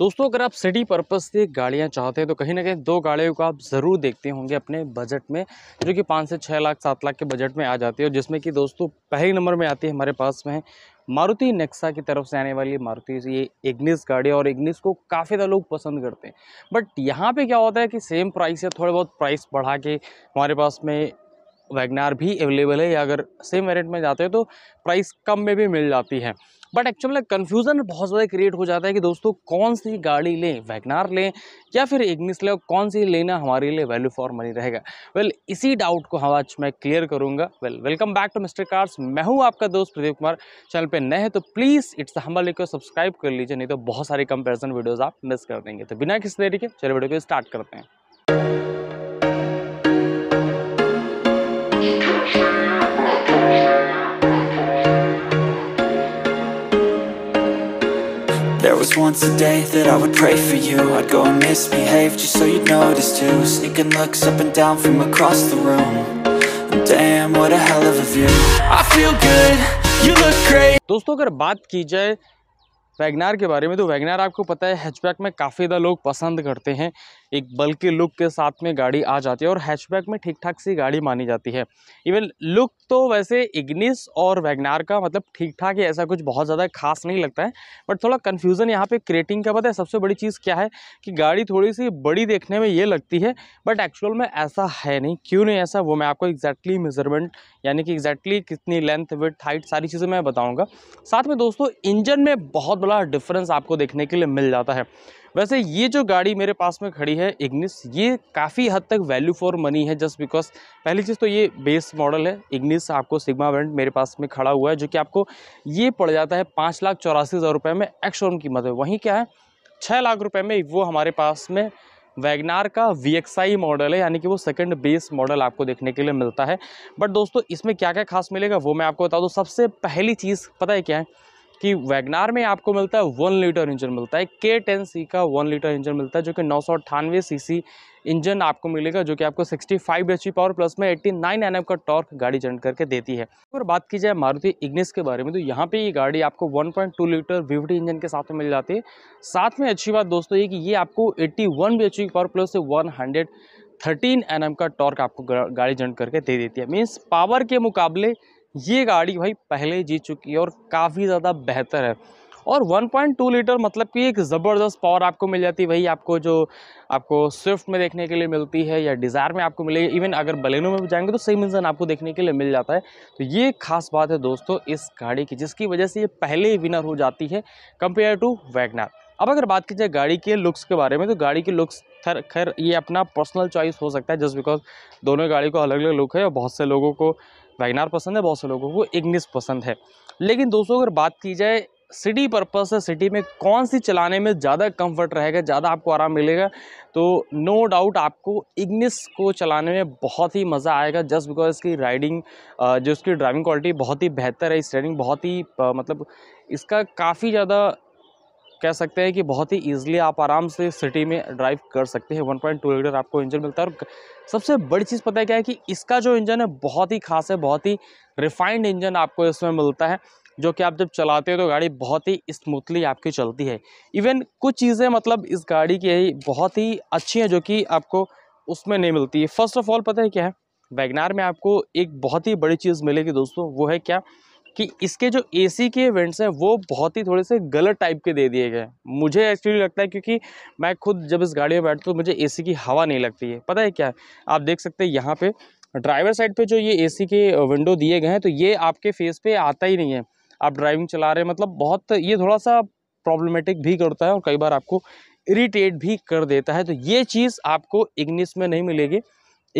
दोस्तों अगर आप सिटी पर्पज़ से गाड़ियाँ चाहते हैं तो कहीं ना कहीं दो गाड़ियों को आप ज़रूर देखते होंगे अपने बजट में जो कि पाँच से छः लाख सात लाख के बजट में आ जाती है और जिसमें कि दोस्तों पहले नंबर में आती है हमारे पास में मारुति नेक्सा की तरफ से आने वाली मारुति ये इग्निस गाड़ी और इग्निस को काफ़ी ज़्यादा लोग पसंद करते हैं बट यहाँ पर क्या होता है कि सेम प्राइस या थोड़ा बहुत प्राइस बढ़ा के हमारे पास में वैगनार भी अवेलेबल है या अगर सेम रेट में जाते हैं तो प्राइस कम में भी मिल जाती है बट एक्चुअल में कन्फ्यूज़न बहुत ज़्यादा क्रिएट हो जाता है कि दोस्तों कौन सी गाड़ी लें वैगनार लें या फिर इग्निस लें कौन सी लेना हमारे लिए वैल्यू फॉर मनी रहेगा वेल well, इसी डाउट को हम आज मैं क्लियर करूँगा well welcome back to mister cars मैं हूँ आपका दोस्त प्रदीप कुमार चैनल पर नए हैं तो प्लीज़ इट्स हमारे लिए सब्सक्राइब कर लीजिए नहीं तो बहुत सारी कंपेरिजन वीडियोज़ आप मिस कर देंगे तो बिना किसी तरीके चलो वीडियो को स्टार्ट करते हैं once a day that I would pray for you I'd go and misbehave just so you'd notice too Sneaking looks up and down from across the room Damn, what a hell of a view I feel good, you look great दोस्तों अगर बात की जाए WagonR के बारे में तो WagonR आपको पता है हैचबैक में काफ़ी ज़्यादा लोग पसंद करते हैं एक बल्कि लुक के साथ में गाड़ी आ जाती है और हैचबैक में ठीक ठाक सी गाड़ी मानी जाती है इवन लुक तो वैसे इग्निस और वैगनार का मतलब ठीक ठाक ही ऐसा कुछ बहुत ज़्यादा खास नहीं लगता है बट थोड़ा कन्फ्यूज़न यहाँ पे क्रिएटिंग का पता है सबसे बड़ी चीज़ क्या है कि गाड़ी थोड़ी सी बड़ी देखने में ये लगती है बट एक्चुअल में ऐसा है नहीं क्यों नहीं ऐसा वो मैं आपको एग्जैक्टली मेजरमेंट यानी कि एग्जैक्टली कितनी लेंथ विथ हाइट सारी चीज़ें मैं बताऊँगा साथ में दोस्तों इंजन में बहुत बड़ा डिफरेंस आपको देखने के लिए मिल जाता है वैसे ये जो गाड़ी मेरे पास में खड़ी है इग्निस ये काफ़ी हद तक वैल्यू फॉर मनी है जस्ट बिकॉज पहली चीज़ तो ये बेस मॉडल है इग्निस आपको सिग्मा वेंट मेरे पास में खड़ा हुआ है जो कि आपको ये पड़ जाता है पाँच लाख चौरासी हज़ार रुपये में एक्स शोरूम कीमत है वहीं क्या है छः लाख रुपये में वो हमारे पास में वैगनार का वी मॉडल है यानी कि वो सेकंड बेस मॉडल आपको देखने के लिए मिलता है बट दोस्तों इसमें क्या क्या खास मिलेगा वो मैं आपको बता दूँ सबसे पहली चीज़ पता है क्या है कि वैगनार में आपको मिलता है वन लीटर इंजन मिलता है के टेन सी का वन लीटर इंजन मिलता है जो कि नौ सौ अट्ठानवे सी सी इंजन आपको मिलेगा जो कि आपको 65 फाइव एच पावर प्लस में 89 नाइन एन का टॉर्क गाड़ी जनरेट करके देती है अगर बात की जाए मारुति इग्निस के बारे में तो यहाँ पे ये गाड़ी आपको 1.2 लीटर वीवटी इंजन के साथ में मिल जाती है साथ में अच्छी बात दोस्तों ये कि ये आपको 81 वन बी पावर प्लस से वन हंड्रेड का टॉर्क आपको गाड़ी जनरेट करके दे देती है मीन्स पावर के मुकाबले ये गाड़ी भाई पहले जीत चुकी है और काफ़ी ज़्यादा बेहतर है और 1.2 लीटर मतलब कि एक ज़बरदस्त पावर आपको मिल जाती है वही आपको जो आपको स्विफ्ट में देखने के लिए मिलती है या डिज़ायर में आपको मिलेगी इवन अगर बलेनो में भी जाएंगे तो सेम इंजन आपको देखने के लिए मिल जाता है तो ये खास बात है दोस्तों इस गाड़ी की जिसकी वजह से ये पहले ही विनर हो जाती है कंपेयर टू वैगनार अब अगर बात की जाए गाड़ी के लुक्स के बारे में तो गाड़ी के लुक्स खैर ये अपना पर्सनल चॉइस हो सकता है जस्ट बिकॉज दोनों गाड़ी को अलग अलग लुक है और बहुत से लोगों को वैगनार पसंद है बहुत से लोगों को इग्निस पसंद है लेकिन दोस्तों अगर बात की जाए सिटी पर्पज से सिटी में कौन सी चलाने में ज़्यादा कंफर्ट रहेगा ज़्यादा आपको आराम मिलेगा तो नो no डाउट आपको इग्निस को चलाने में बहुत ही मज़ा आएगा जस्ट बिकॉज इसकी राइडिंग जो इसकी ड्राइविंग क्वालिटी बहुत ही बेहतर है इस राइडिंग बहुत ही मतलब इसका काफ़ी ज़्यादा कह सकते हैं कि बहुत ही ईजिली आप आराम से सिटी में ड्राइव कर सकते हैं 1.2 लीटर आपको इंजन मिलता है और सबसे बड़ी चीज़ पता है क्या है कि इसका जो इंजन है बहुत ही खास है बहुत ही रिफाइंड इंजन आपको इसमें मिलता है जो कि आप जब चलाते हो तो गाड़ी बहुत ही स्मूथली आपकी चलती है इवन कुछ चीज़ें मतलब इस गाड़ी की यही बहुत ही अच्छी हैं जो कि आपको उसमें नहीं मिलती है फर्स्ट ऑफ ऑल पता है क्या है वैगनार में आपको एक बहुत ही बड़ी चीज़ मिलेगी दोस्तों वो है क्या कि इसके जो एसी के इवेंट्स हैं वो बहुत ही थोड़े से गलत टाइप के दे दिए गए मुझे एक्चुअली लगता है क्योंकि मैं खुद जब इस गाड़ी में बैठता हूँ तो मुझे एसी की हवा नहीं लगती है पता है क्या आप देख सकते हैं यहाँ पे ड्राइवर साइड पे जो ये एसी के विंडो दिए गए हैं तो ये आपके फेस पर आता ही नहीं है आप ड्राइविंग चला रहे हैं मतलब बहुत ये थोड़ा सा प्रॉब्लमेटिक भी करता है और कई बार आपको इरीटेट भी कर देता है तो ये चीज़ आपको इग्निस में नहीं मिलेगी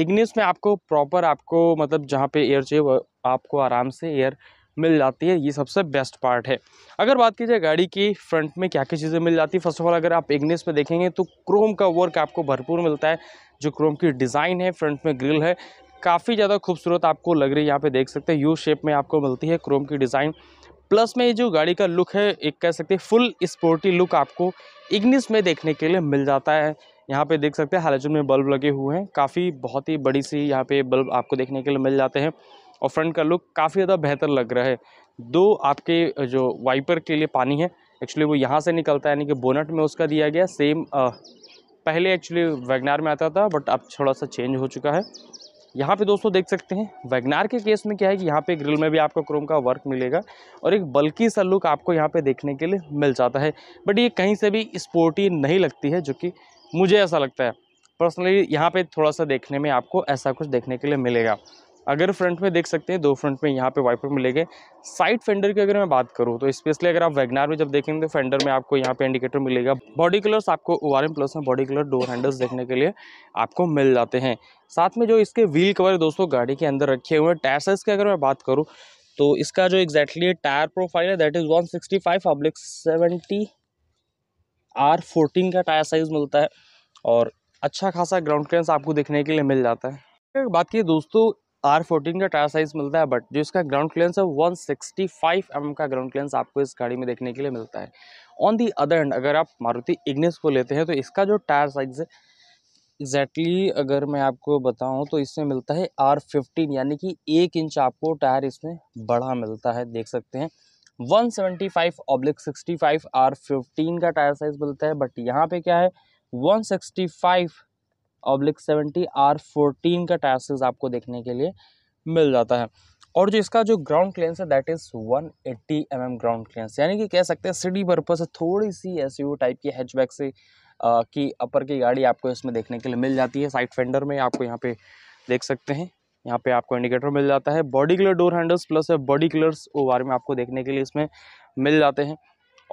इग्निस में आपको प्रॉपर आपको मतलब जहाँ पे एयर चाहिए आपको आराम से एयर मिल जाती है ये सबसे बेस्ट पार्ट है अगर बात की जाए गाड़ी की फ्रंट में क्या क्या चीज़ें मिल जाती है फर्स्ट ऑफ ऑल अगर आप इग्निस में देखेंगे तो क्रोम का वर्क आपको भरपूर मिलता है जो क्रोम की डिज़ाइन है फ्रंट में ग्रिल है काफ़ी ज़्यादा खूबसूरत आपको लग रही है यहाँ पे देख सकते हैं यू शेप में आपको मिलती है क्रोम की डिज़ाइन प्लस में ये जो गाड़ी का लुक है एक कह सकते हैं फुल स्पोर्टी लुक आपको इग्निस में देखने के लिए मिल जाता है यहाँ पे देख सकते हैं हालाजुन में बल्ब लगे हुए हैं काफ़ी बहुत ही बड़ी सी यहाँ पे बल्ब आपको देखने के लिए मिल जाते हैं और फ्रंट का लुक काफ़ी ज़्यादा बेहतर लग रहा है दो आपके जो वाइपर के लिए पानी है एक्चुअली वो यहाँ से निकलता है यानी कि बोनट में उसका दिया गया सेम आ, पहले एक्चुअली वैगनार में आता था बट अब थोड़ा सा चेंज हो चुका है यहाँ पे दोस्तों देख सकते हैं वैगनार के केस में क्या है कि यहाँ पे ग्रिल में भी आपको क्रोम का वर्क मिलेगा और एक बल्कि सा लुक आपको यहाँ पे देखने के लिए मिल जाता है बट ये कहीं से भी स्पोर्टी नहीं लगती है जो कि मुझे ऐसा लगता है पर्सनली यहाँ पे थोड़ा सा देखने में आपको ऐसा कुछ देखने के लिए मिलेगा अगर फ्रंट में देख सकते हैं दो फ्रंट में यहाँ पे वाइपर मिलेंगे साइड फेंडर की अगर मैं बात करूँ तो स्पेशली अगर आप वैगनार में जब देखेंगे तो फेंडर में आपको यहाँ पे इंडिकेटर मिलेगा बॉडी कलर्स आपको ओ आर एम प्लस में बॉडी कलर डोर हैंडल्स देखने के लिए आपको मिल जाते हैं साथ में जो इसके व्हील कवर दोस्तों गाड़ी के अंदर रखे हुए टायर साइज की अगर मैं बात करूँ तो इसका जो एग्जैक्टली टायर प्रोफाइल है that is one sixty five oblique seventy R fourteen का टायर साइज़ मिलता है और अच्छा खासा ग्राउंड क्लियरेंस आपको देखने के लिए मिल जाता है बात की दोस्तों आर फोर्टीन का टायर साइज़ मिलता है बट जो इसका ग्राउंड क्लियरेंस है वन सिक्सटी फाइव एम का ग्राउंड क्लियरेंस आपको इस गाड़ी में देखने के लिए मिलता है ऑन दी अदर एंड अगर आप मारुति इग्निस को लेते हैं तो इसका जो टायर साइज़ है एग्जैक्टली exactly अगर मैं आपको बताऊं तो इसमें मिलता है आर फिफ्टीन यानी कि एक इंच आपको टायर इसमें बड़ा मिलता है देख सकते हैं one seventy five oblique sixty five R fifteen का टायर साइज़ मिलता है बट यहाँ पे क्या है one sixty five oblique seventy R fourteen का टायर साइज आपको देखने के लिए मिल जाता है और जो इसका जो ग्राउंड क्लियरेंस है that is one eighty M ground clearance यानी कि कह सकते हैं सिटी पर्पस थोड़ी सी एस टाइप की हैचबैक से आ, की अपर की गाड़ी आपको इसमें देखने के लिए मिल जाती है साइड फेंडर में आपको यहाँ पे देख सकते हैं यहाँ पे आपको इंडिकेटर मिल जाता है body colour door handles plus है बॉडी कलर्स वो बारे में आपको देखने के लिए इसमें मिल जाते हैं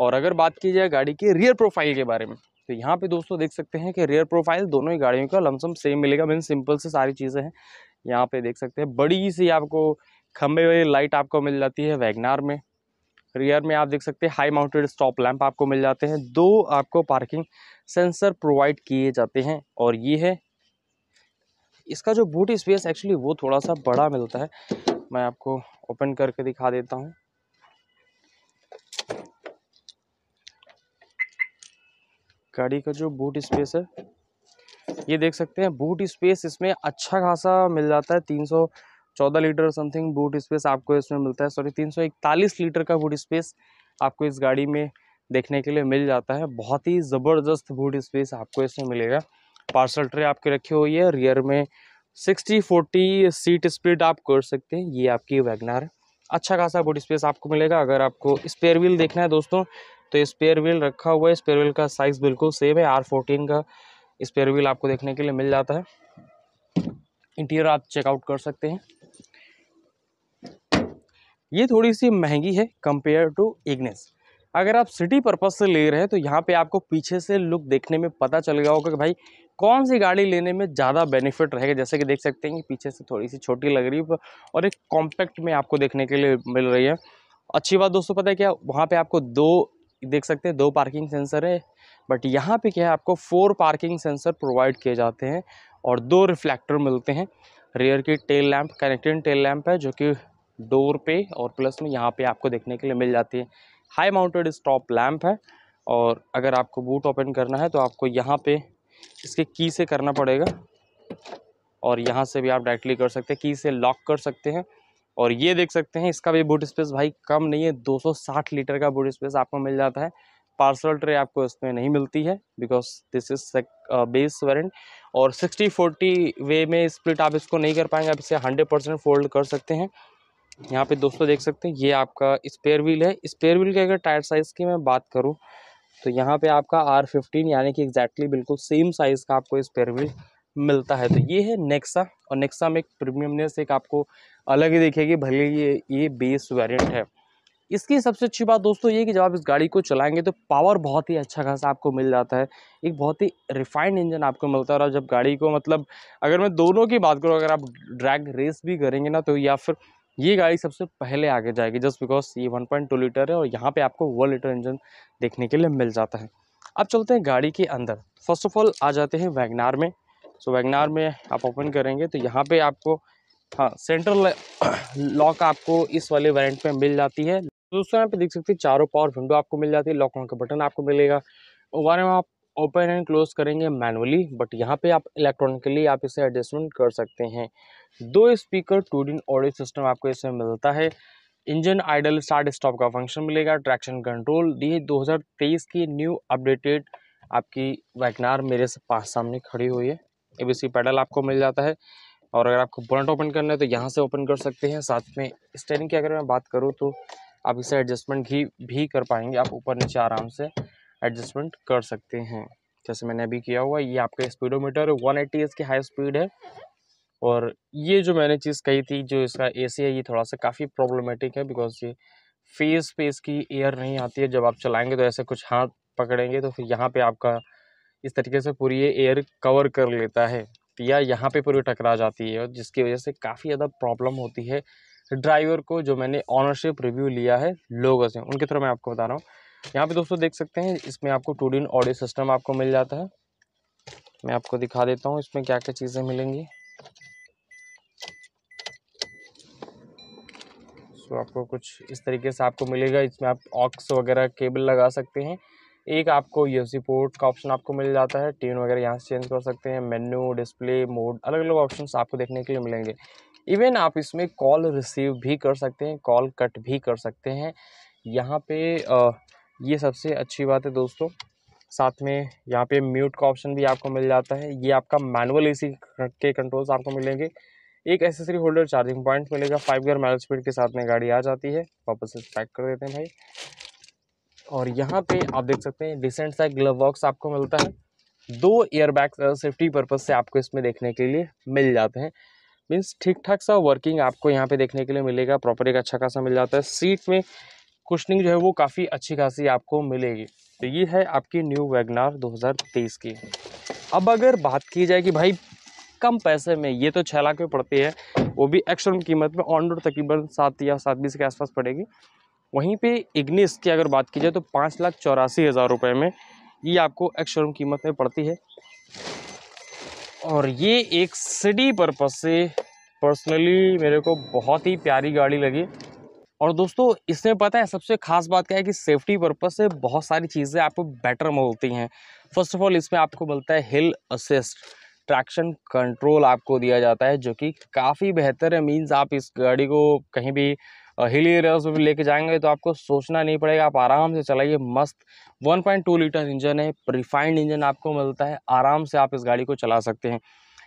और अगर बात की जाए गाड़ी के रियर प्रोफाइल के बारे में तो यहाँ पे दोस्तों देख सकते हैं कि रेयर प्रोफाइल दोनों ही गाड़ियों का लमसम सेम मिलेगा मीन सिंपल से सारी चीज़ें हैं यहाँ पे देख सकते हैं बड़ी सी आपको खंबे वाली लाइट आपको मिल जाती है वैगनार में रियर में आप देख सकते हैं हाई माउंटेड स्टॉप लैंप आपको मिल जाते हैं दो आपको पार्किंग सेंसर प्रोवाइड किए जाते हैं और ये है इसका जो बूट स्पेस एक्चुअली वो थोड़ा सा बड़ा मिलता है मैं आपको ओपन करके दिखा देता हूँ गाड़ी का जो बूट स्पेस है ये देख सकते हैं बूट स्पेस इसमें अच्छा खासा मिल जाता है तीन चौदह लीटर समथिंग बूट स्पेस आपको इसमें मिलता है सॉरी तीन सौ इकतालीस लीटर का बूट स्पेस आपको इस गाड़ी में देखने के लिए मिल जाता है बहुत ही ज़बरदस्त बूट स्पेस आपको इसमें मिलेगा पार्सल ट्रे आपकी रखी हुई है रियर में सिक्सटी फोर्टी सीट स्पीड आप कर सकते हैं ये आपकी वैगनार अच्छा खासा बूट स्पेस आपको मिलेगा अगर आपको स्पेयर व्हील देखना है दोस्तों तो स्पेयर व्हील रखा हुआ है स्पेयर व्हील का साइज़ बिल्कुल सेम है आर फोर्टीन का स्पेयर व्हील आपको देखने के लिए मिल जाता है इंटीरियर आप चेकआउट कर सकते हैं ये थोड़ी सी महंगी है कंपेयर टू इग्नेस अगर आप सिटी पर्पज़ से ले रहे हैं तो यहाँ पे आपको पीछे से लुक देखने में पता चल गया होगा कि भाई कौन सी गाड़ी लेने में ज़्यादा बेनिफिट रहेगा जैसे कि देख सकते हैं कि पीछे से थोड़ी सी छोटी लग रही है और एक कॉम्पैक्ट में आपको देखने के लिए मिल रही है अच्छी बात दोस्तों पता है क्या वहाँ पे आपको दो देख सकते हैं दो पार्किंग सेंसर है बट यहाँ पे क्या है आपको फोर पार्किंग सेंसर प्रोवाइड किए जाते हैं और दो रिफ्लेक्टर मिलते हैं रेयर की tail lamp connected tail lamp है जो कि डोर पे और प्लस में यहाँ पे आपको देखने के लिए मिल जाती है हाई माउंटेड स्टॉप लैम्प है और अगर आपको बूट ओपन करना है तो आपको यहाँ पे इसके की से करना पड़ेगा और यहाँ से भी आप डायरेक्टली कर सकते हैं की से लॉक कर सकते हैं और ये देख सकते हैं इसका भी बूट स्पेस भाई कम नहीं है 260 लीटर का बूट स्पेस आपको मिल जाता है पार्सल ट्रे आपको इसमें नहीं मिलती है because this is base variant और 60 40 वे में स्प्लिट आप इसको नहीं कर पाएंगे आप इसे 100 परसेंट फोल्ड कर सकते हैं यहाँ पे दोस्तों देख सकते हैं ये आपका स्पेयर व्हील है स्पेयर व्हील के अगर टायर साइज़ की मैं बात करूँ तो यहाँ पर आपका आर फिफ्टीन यानी कि एग्जैक्टली exactly बिल्कुल सेम साइज़ का आपको स्पेयर व्हील मिलता है तो ये है नेक्सा और नेक्सा में एक प्रीमियमनेस एक आपको अलग ही देखेगी भले ये ये बेस वेरिएंट है इसकी सबसे अच्छी बात दोस्तों ये कि जब आप इस गाड़ी को चलाएंगे तो पावर बहुत ही अच्छा खासा आपको मिल जाता है एक बहुत ही रिफाइंड इंजन आपको मिलता है और जब गाड़ी को मतलब अगर मैं दोनों की बात करूँ अगर आप ड्रैग रेस भी करेंगे ना तो या फिर ये गाड़ी सबसे पहले आगे जाएगी जस्ट बिकॉज ये वन लीटर है और यहाँ पर आपको वन लीटर इंजन देखने के लिए मिल जाता है अब चलते हैं गाड़ी के अंदर फर्स्ट ऑफ ऑल आ जाते हैं वैगनार में सो वैगनार में आप ओपन करेंगे तो यहाँ पे आपको हाँ सेंट्रल लॉक आपको इस वाले वारंट में मिल जाती है दोस्तों यहाँ पे देख सकते हैं चारों पावर विंडो आपको मिल जाती है लॉक ऑन का बटन आपको मिलेगा वारे में आप ओपन एंड क्लोज करेंगे मैनुअली बट यहाँ पे आप इलेक्ट्रॉनिकली आप इसे एडजस्टमेंट कर सकते हैं दो speaker two DIN audio system आपको इसमें मिलता है इंजन आइडल स्टार्ट स्टॉप का फंक्शन मिलेगा ट्रैक्शन कंट्रोल है दो की न्यू अपडेटेड आपकी वैगनार मेरे पास सामने खड़ी हुई है ए पैडल आपको मिल जाता है और अगर आपको बोनट ओपन करना है तो यहाँ से ओपन कर सकते हैं साथ में स्टेयरिंग की अगर मैं बात करूँ तो आप इसे एडजस्टमेंट भी भी कर पाएंगे आप ऊपर नीचे आराम से एडजस्टमेंट कर सकते हैं जैसे मैंने अभी किया हुआ ये आपका स्पीडोमीटर वन एट्टी की हाई स्पीड है और ये जो मैंने चीज़ कही थी जो इसका एसी है ये थोड़ा सा काफ़ी प्रॉब्लमेटिक है बिकॉज ये फेस पे इसकी एयर नहीं आती है जब आप चलाएंगे तो ऐसे कुछ हाथ पकड़ेंगे तो फिर यहाँ पे आपका इस तरीके से पूरी ये एयर कवर कर लेता है या यहाँ पे पूरी टकरा जाती है और जिसकी वजह से काफ़ी ज़्यादा प्रॉब्लम होती है ड्राइवर को जो मैंने ऑनरशिप रिव्यू लिया है लोगों से उनके थ्रू मैं आपको बता रहा हूँ यहाँ पे दोस्तों देख सकते हैं इसमें आपको टू डिन ऑडियो सिस्टम आपको मिल जाता है मैं आपको दिखा देता हूँ इसमें क्या क्या चीज़ें मिलेंगी सो आपको कुछ इस तरीके से आपको मिलेगा इसमें आप ऑक्स वगैरह केबल लगा सकते हैं एक आपको यू पोर्ट का ऑप्शन आपको मिल जाता है ट्यून वगैरह यहाँ से चेंज कर सकते हैं मेन्यू डिस्प्ले मोड अलग अलग ऑप्शन आपको देखने के लिए मिलेंगे इवन आप इसमें कॉल रिसीव भी कर सकते हैं कॉल कट भी कर सकते हैं यहाँ पे ये सबसे अच्छी बात है दोस्तों साथ में यहाँ पे म्यूट का ऑप्शन भी आपको मिल जाता है ये आपका मैनुअल एसी के कंट्रोल्स आपको मिलेंगे एक एसेसरी होल्डर चार्जिंग पॉइंट मिलेगा फाइव गियर मैल स्पीड के साथ में गाड़ी आ जाती है वापस इस पैक कर देते हैं भाई और यहाँ पे आप देख सकते हैं डिसेंट सा ग्लव बॉक्स आपको मिलता है दो एयरबैग सेफ्टी पर्पज़ से आपको इसमें देखने के लिए मिल जाते हैं मीन्स ठीक ठाक सा वर्किंग आपको यहाँ पे देखने के लिए मिलेगा प्रॉपर एक अच्छा खासा मिल जाता है सीट में कुशनिंग जो है वो काफ़ी अच्छी खासी आपको मिलेगी तो ये है आपकी न्यू वैगनार 2023 की अब अगर बात की जाए कि भाई कम पैसे में ये तो छः लाख में पड़ती है वो भी एक्सट्रम कीमत में ऑन रोड तकरीबन सात या सात बीस के आसपास पड़ेगी वहीं पे इग्निस की अगर बात की जाए तो पाँच लाख चौरासी हज़ार रुपये में ये आपको एक्स शोरूम कीमत में पड़ती है और ये एक सिटी पर्पज़ से पर्सनली मेरे को बहुत ही प्यारी गाड़ी लगी और दोस्तों इसमें पता है सबसे खास बात क्या है कि सेफ्टी पर्पज़ से बहुत सारी चीज़ें आपको बेटर मिलती हैं फर्स्ट ऑफ ऑल इसमें आपको मिलता है हिल असिस्ट ट्रैक्शन कंट्रोल आपको दिया जाता है जो कि काफ़ी बेहतर है मींस आप इस गाड़ी को कहीं भी हिली एरियाज में भी लेके जाएंगे तो आपको सोचना नहीं पड़ेगा आप आराम से चलाइए मस्त 1.2 लीटर इंजन है रिफाइंड इंजन आपको मिलता है आराम से आप इस गाड़ी को चला सकते हैं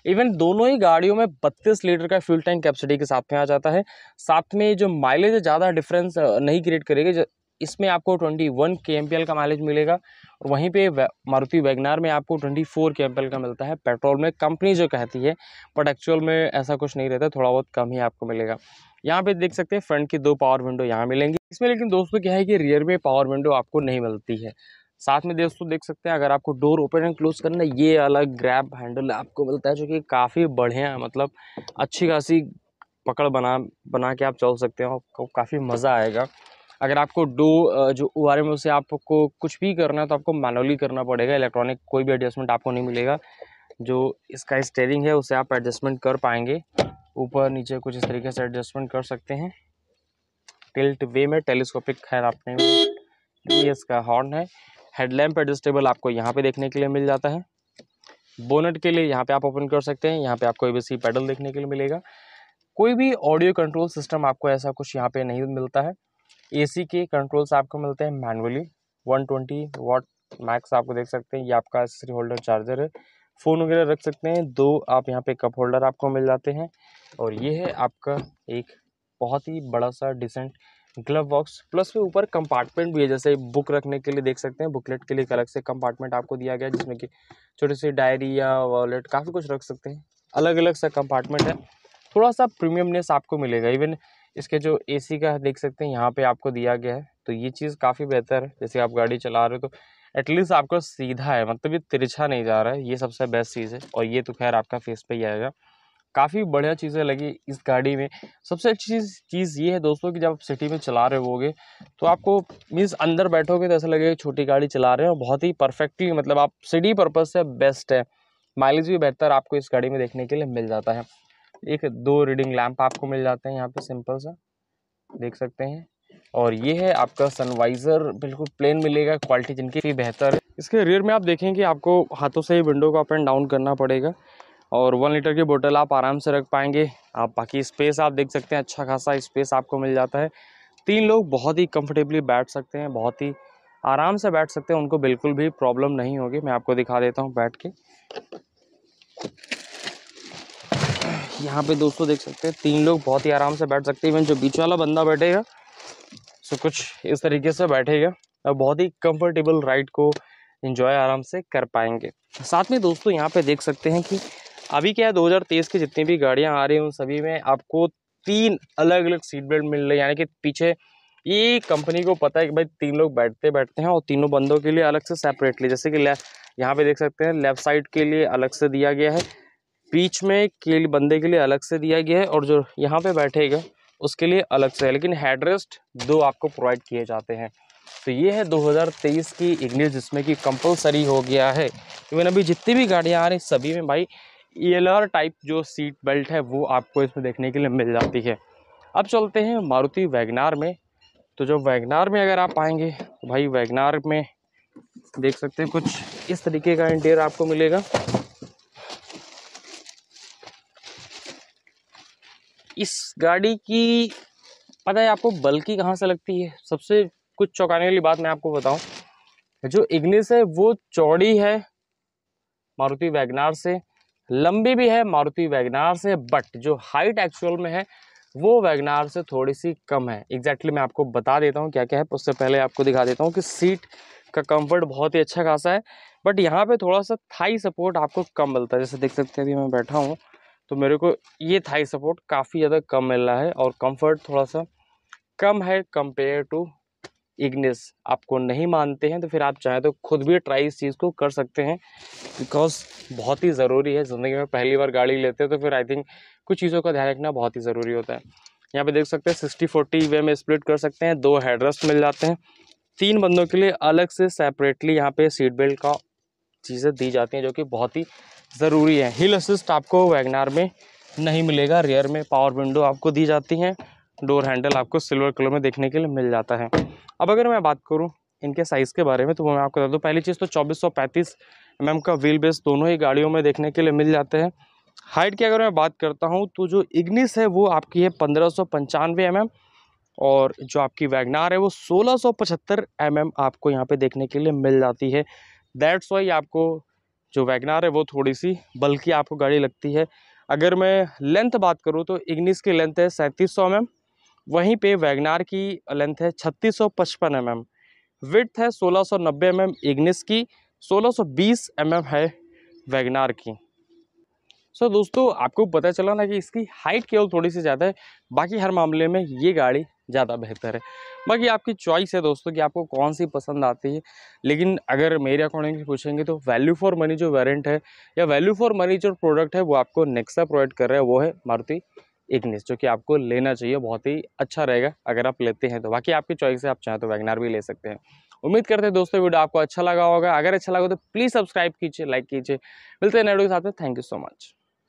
इवन दोनों ही गाड़ियों में 32 लीटर का फ्यूल टैंक कैपेसिटी के साथ में आ जाता है साथ में जो माइलेज है ज़्यादा डिफरेंस नहीं क्रिएट करेगी इसमें आपको ट्वेंटी वन का माइलेज मिलेगा और वहीं पे मारुति वैगनार में आपको 24 फोर का मिलता है पेट्रोल में कंपनी जो कहती है बट एक्चुअल में ऐसा कुछ नहीं रहता थोड़ा बहुत कम ही आपको मिलेगा यहाँ पे देख सकते हैं फ्रंट की दो पावर विंडो यहाँ मिलेंगी इसमें लेकिन दोस्तों क्या है कि रियर में पावर विंडो आपको नहीं मिलती है साथ में दोस्तों देख सकते हैं अगर आपको डोर ओपन एंड क्लोज करना ये अलग ग्रैब हैंडल आपको मिलता है जो कि काफ़ी बढ़िया मतलब अच्छी खासी पकड़ बना बना के आप चल सकते हो आपको काफ़ी मज़ा आएगा अगर आपको डो जो ओ आर एम से आपको कुछ भी करना है तो आपको मैनुअली करना पड़ेगा इलेक्ट्रॉनिक कोई भी एडजस्टमेंट आपको नहीं मिलेगा जो इसका स्टेयरिंग है उसे आप एडजस्टमेंट कर पाएंगे ऊपर नीचे कुछ इस तरीके से एडजस्टमेंट कर सकते हैं टिल्ट वे में टेलीस्कोपिक खैर आपने इसका हॉर्न है हेडलैम्प एडजस्टेबल आपको यहाँ पे देखने के लिए मिल जाता है बोनेट के लिए यहाँ पे आप ओपन कर सकते हैं यहाँ पे आपको ए पैडल देखने के लिए मिलेगा कोई भी ऑडियो कंट्रोल सिस्टम आपको ऐसा कुछ यहाँ पे नहीं मिलता है एसी के कंट्रोल्स आपको मिलते हैं मैनुअली 120 वॉट मैक्स आपको देख सकते हैं ये आपका एसेसरी होल्डर चार्जर है फ़ोन वगैरह रख सकते हैं दो आप यहाँ पे कप होल्डर आपको मिल जाते हैं और ये है आपका एक बहुत ही बड़ा सा डिसेंट ग्लव बॉक्स प्लस में ऊपर कंपार्टमेंट भी है जैसे बुक रखने के लिए देख सकते हैं बुकलेट के लिए एक अलग से कंपार्टमेंट आपको दिया गया है जिसमें कि छोटी सी डायरी या वॉलेट काफ़ी कुछ रख सकते हैं अलग अलग सा कंपार्टमेंट है थोड़ा सा प्रीमियमनेस आपको मिलेगा इवन इसके जो एसी का देख सकते हैं यहाँ पे आपको दिया गया है तो ये चीज़ काफ़ी बेहतर है जैसे आप गाड़ी चला रहे हो तो एटलीस्ट आपका सीधा है मतलब ये तिरछा नहीं जा रहा है ये सबसे बेस्ट चीज़ है और ये तो खैर आपका फेस पे ही आएगा काफ़ी बढ़िया चीज़ें लगी इस गाड़ी में सबसे अच्छी चीज़ चीज़ ये है दोस्तों कि जब आप सिटी में चला रहे होगे तो आपको मीन्स अंदर बैठोगे तो ऐसा लगेगा छोटी गाड़ी चला रहे हैं और बहुत ही परफेक्टली मतलब आप सिटी पर्पज़ से बेस्ट है माइलेज भी बेहतर आपको इस गाड़ी में देखने के लिए मिल जाता है एक दो रीडिंग लैम्प आपको मिल जाते हैं यहाँ पर सिंपल सा देख सकते हैं और ये है आपका सनवाइज़र बिल्कुल प्लेन मिलेगा क्वालिटी जिनकी भी बेहतर है इसके रियर में आप देखें कि आपको हाथों से ही विंडो को अप एंड डाउन करना पड़ेगा और वन लीटर की बोतल आप आराम से रख पाएंगे आप बाकी स्पेस आप देख सकते हैं अच्छा खासा स्पेस आपको मिल जाता है तीन लोग बहुत ही कंफर्टेबली बैठ सकते हैं बहुत ही आराम से बैठ सकते हैं उनको बिल्कुल भी प्रॉब्लम नहीं होगी मैं आपको दिखा देता हूँ बैठ के यहाँ पे दोस्तों देख सकते हैं तीन लोग बहुत ही आराम से बैठ सकते हैं इवन जो बीच वाला बंदा बैठेगा सो so, कुछ इस तरीके से बैठेगा और बहुत ही कंफर्टेबल राइड को इन्जॉय आराम से कर पाएंगे साथ में दोस्तों यहाँ पे देख सकते हैं कि अभी क्या है तेईस की जितनी भी गाड़ियाँ आ रही हैं उन सभी में आपको तीन अलग अलग सीट बेल्ट मिल रही है यानी कि पीछे ये कंपनी को पता है कि भाई तीन लोग बैठते बैठते हैं और तीनों बंदों के लिए अलग से सेपरेटली जैसे कि यहाँ पे देख सकते हैं लेफ्ट साइड के लिए अलग से दिया गया है बीच में के बंदे के लिए अलग से दिया गया है और जो यहाँ पे बैठेगा उसके लिए अलग से है लेकिन हेडरेस्ट दो आपको प्रोवाइड किए जाते हैं तो ये है 2023 की इंग्लिश जिसमें कि कंपलसरी हो गया है इवन अभी जितनी भी गाड़ियाँ आ रही सभी में भाई एलआर e टाइप जो सीट बेल्ट है वो आपको इसमें देखने के लिए मिल जाती है अब चलते हैं मारुति वैगनार में तो जो वैगनार में अगर आप आएंगे तो भाई वैगनार में देख सकते हैं कुछ इस तरीके का इंटीरियर आपको मिलेगा इस गाड़ी की पता है आपको बल्कि कहाँ से लगती है सबसे कुछ चौंकाने वाली बात मैं आपको बताऊं जो इग्निस है वो चौड़ी है मारुति वैगनार से लंबी भी है मारुति वैगनार से बट जो हाइट एक्चुअल में है वो वैगनार से थोड़ी सी कम है एग्जैक्टली exactly मैं आपको बता देता हूँ क्या क्या है उससे पहले आपको दिखा देता हूँ कि सीट का कम्फर्ट बहुत ही अच्छा खासा है बट यहाँ पे थोड़ा सा थाई सपोर्ट आपको कम मिलता है जैसे देख सकते हैं अभी मैं बैठा हूँ तो मेरे को ये थाई सपोर्ट काफ़ी ज़्यादा कम मिल रहा है और कंफर्ट थोड़ा सा कम है कंपेयर टू इग्निस आपको नहीं मानते हैं तो फिर आप चाहें तो खुद भी ट्राई इस चीज़ को कर सकते हैं बिकॉज बहुत ही ज़रूरी है ज़िंदगी में पहली बार गाड़ी लेते हैं तो फिर आई थिंक कुछ चीज़ों का ध्यान रखना बहुत ही ज़रूरी होता है यहाँ पे देख सकते हैं सिक्सटी फोर्टी वे में स्प्लिट कर सकते हैं दो हेडरेस्ट मिल जाते हैं तीन बंदों के लिए अलग से सेपरेटली यहाँ पे सीट बेल्ट का चीज़ें दी जाती हैं जो कि बहुत ही ज़रूरी है हिल असिस्ट आपको वैगनार में नहीं मिलेगा रेयर में पावर विंडो आपको दी जाती हैं डोर हैंडल आपको सिल्वर कलर में देखने के लिए मिल जाता है अब अगर मैं बात करूँ इनके साइज़ के बारे में तो वो मैं आपको बता दूँ पहली चीज़ तो चौबीस सौ पैंतीस एम mm का व्हील बेस दोनों ही गाड़ियों में देखने के लिए मिल जाते हैं हाइट की अगर मैं बात करता हूँ तो जो इग्निस है वो आपकी है पंद्रह सौ पंचानवे एम mm और जो आपकी वैगनार है वो सोलह सौ पचहत्तर एम mm आपको यहाँ पे देखने के लिए मिल जाती है दैट्स वाई आपको जो वैगनार है वो थोड़ी सी बल्कि आपको गाड़ी लगती है अगर मैं लेंथ बात करूँ तो इग्निस की लेंथ है सैंतीस सौ mm, वहीं पे वैगनार की लेंथ है छत्तीस सौ पचपन एम एम विथ है सोलह सौ नब्बे एम एम इग्निस की सोलह सौ बीस एम एम है वैगनार की सो so, दोस्तों आपको पता चला ना कि इसकी हाइट केवल थोड़ी सी ज़्यादा है बाकी हर मामले में ये गाड़ी ज़्यादा बेहतर है बाकी आपकी चॉइस है दोस्तों कि आपको कौन सी पसंद आती है लेकिन अगर मेरे अकॉर्डिंग पूछेंगे तो वैल्यू फॉर मनी जो वेरेंट है या वैल्यू फॉर मनी जो प्रोडक्ट है वो आपको नेक्सा प्रोवाइड कर रहा है वो है मारुति इग्निस जो कि आपको लेना चाहिए बहुत ही अच्छा रहेगा अगर आप लेते हैं तो बाकी आपकी चॉइस है आप चाहें तो वैगनार भी ले सकते हैं उम्मीद करते हैं दोस्तों वीडियो आपको अच्छा लगा होगा अगर अच्छा लगा तो प्लीज़ सब्सक्राइब कीजिए लाइक कीजिए मिलते हैं नेडो के साथ में थैंक यू सो मच